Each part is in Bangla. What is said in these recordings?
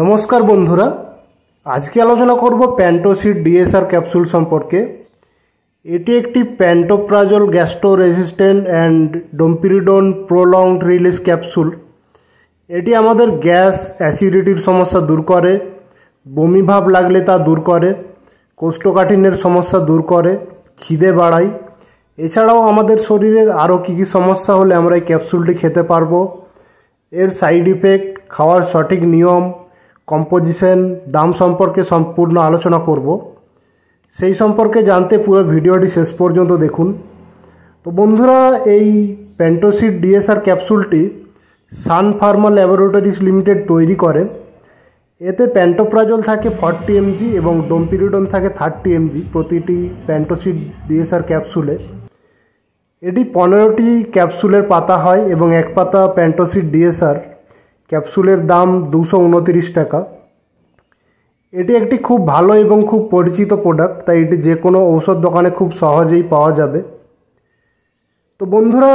নমস্কার বন্ধুরা আজকে আলোচনা করব প্যান্টোসিড ডিএসআর ক্যাপসুল সম্পর্কে এটি একটি pantoprazole gastro resistant and domperidone prolong release capsule এটি আমাদের গ্যাস অ্যাসিডিটির সমস্যা দূর করে বমি ভাব লাগলে তা দূর করে কোষ্ঠকাঠিন্যের সমস্যা দূর করে খিদে বাড়ায় এছাড়াও আমাদের শরীরের আরও কী কী সমস্যা হলে আমরা এই ক্যাপসুলটি খেতে পারবো এর সাইড ইফেক্ট খাওয়ার সঠিক নিয়ম কম্পোজিশন দাম সম্পর্কে সম্পূর্ণ আলোচনা করব সেই সম্পর্কে জানতে পুরো ভিডিওটি শেষ পর্যন্ত দেখুন তো বন্ধুরা এই প্যান্টোসিড ডিএসআর ক্যাপসুলটি সান ফার্মা ল্যাবরেটরিজ লিমিটেড তৈরি করে এতে প্যান্টোপ্রাজল থাকে ফর্টি এমজি এবং ডোম্পিরিডন থাকে থার্টি এমজি প্রতিটি প্যান্টোসিড ডিএসআর ক্যাপসুলে এটি পনেরোটি ক্যাপসুলের পাতা হয় এবং এক পাতা প্যান্টোসিড ডিএসআর ক্যাপসুলের দাম দুশো উনতিরিশ টাকা এটি একটি খুব ভালো এবং খুব পরিচিত প্রোডাক্ট তাই এটি যে কোনো ঔষধ দোকানে খুব সহজেই পাওয়া যাবে তো বন্ধুরা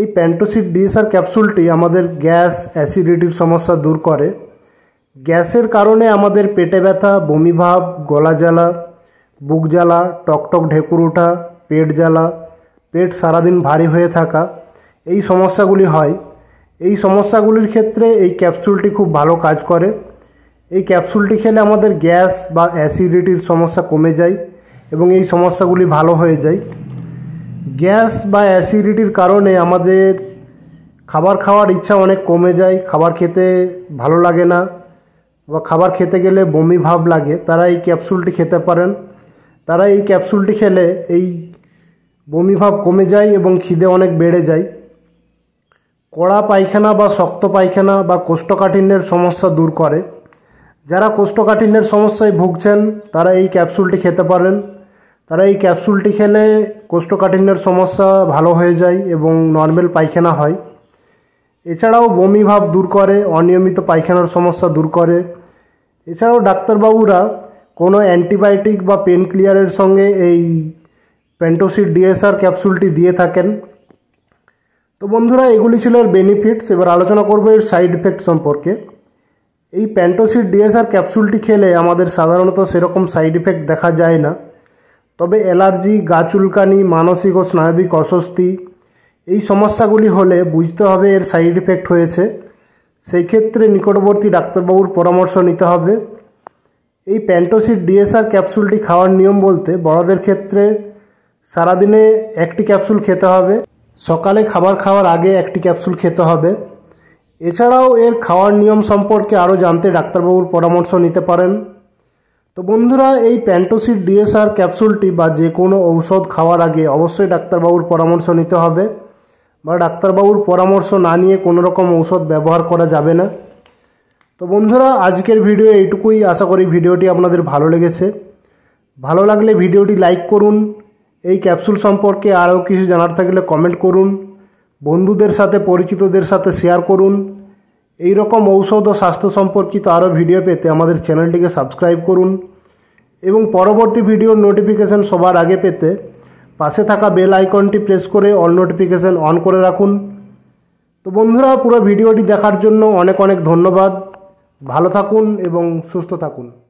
এই প্যান্টোসিড ডিএসআর ক্যাপসুলটি আমাদের গ্যাস অ্যাসিডিটির সমস্যা দূর করে গ্যাসের কারণে আমাদের পেটে ব্যথা বমিভাব গলা জ্বালা বুক জ্বালা টকটক ঢেকুর ওঠা পেট জ্বালা পেট সারাদিন ভারী হয়ে থাকা এই সমস্যাগুলি হয় এই সমস্যাগুলির ক্ষেত্রে এই ক্যাপসুলটি খুব ভালো কাজ করে এই ক্যাপসুলটি খেলে আমাদের গ্যাস বা অ্যাসিডিটির সমস্যা কমে যায় এবং এই সমস্যাগুলি ভালো হয়ে যায় গ্যাস বা অ্যাসিডিটির কারণে আমাদের খাবার খাওয়ার ইচ্ছা অনেক কমে যায় খাবার খেতে ভালো লাগে না বা খাবার খেতে গেলে বমি ভাব লাগে তারা এই ক্যাপসুলটি খেতে পারেন তারা এই ক্যাপসুলটি খেলে এই বমি ভাব কমে যায় এবং খিদে অনেক বেড়ে যায় কড়া পায়খানা বা শক্ত পায়খানা বা কোষ্ঠকাঠিন্যের সমস্যা দূর করে যারা কোষ্ঠকাঠিন্যের সমস্যায় ভুগছেন তারা এই ক্যাপসুলটি খেতে পারেন তারা এই ক্যাপসুলটি খেলে কোষ্ঠকাঠিন্যের সমস্যা ভালো হয়ে যায় এবং নর্মাল পায়খানা হয় এছাড়াও বমি ভাব দূর করে অনিয়মিত পায়খানার সমস্যা দূর করে এছাড়াও ডাক্তারবাবুরা কোনো অ্যান্টিবায়োটিক বা পেন ক্লিয়ারের সঙ্গে এই পেন্টোসিড ডিএসআর ক্যাপসুলটি দিয়ে থাকেন তো বন্ধুরা এগুলি ছিল এর বেনিফিটস এবার আলোচনা করবো এর সাইড ইফেক্ট সম্পর্কে এই প্যান্টোসিড ডিএসআর ক্যাপসুলটি খেলে আমাদের সাধারণত সেরকম সাইড ইফেক্ট দেখা যায় না তবে অ্যালার্জি গা চুলকানি মানসিক ও স্নায়বিক অস্বস্তি এই সমস্যাগুলি হলে বুঝতে হবে এর সাইড ইফেক্ট হয়েছে সেই ক্ষেত্রে নিকটবর্তী ডাক্তারবাবুর পরামর্শ নিতে হবে এই প্যান্টোসিড ডিএসআর ক্যাপসুলটি খাওয়ার নিয়ম বলতে বড়দের ক্ষেত্রে সারাদিনে একটি ক্যাপসুল খেতে হবে সকালে খাবার খাওয়ার আগে একটি ক্যাপসুল খেতে হবে এছাড়াও এর খাওয়ার নিয়ম সম্পর্কে আরও জানতে ডাক্তারবাবুর পরামর্শ নিতে পারেন তো বন্ধুরা এই প্যান্টোসিড ডিএসআর ক্যাপসুলটি বা যে কোনো ঔষধ খাওয়ার আগে অবশ্যই ডাক্তারবাবুর পরামর্শ নিতে হবে বা ডাক্তারবাবুর পরামর্শ না নিয়ে কোনো রকম ঔষধ ব্যবহার করা যাবে না তো বন্ধুরা আজকের ভিডিও এইটুকুই আশা করি ভিডিওটি আপনাদের ভালো লেগেছে ভালো লাগলে ভিডিওটি লাইক করুন এই ক্যাপসুল সম্পর্কে আরও কিছু জানার থাকলে কমেন্ট করুন বন্ধুদের সাথে পরিচিতদের সাথে শেয়ার করুন এই রকম ঔষধ ও স্বাস্থ্য সম্পর্কিত আরও ভিডিও পেতে আমাদের চ্যানেলটিকে সাবস্ক্রাইব করুন এবং পরবর্তী ভিডিওর নোটিফিকেশান সবার আগে পেতে পাশে থাকা বেল আইকনটি প্রেস করে অল নোটিফিকেশান অন করে রাখুন তো বন্ধুরা পুরো ভিডিওটি দেখার জন্য অনেক অনেক ধন্যবাদ ভালো থাকুন এবং সুস্থ থাকুন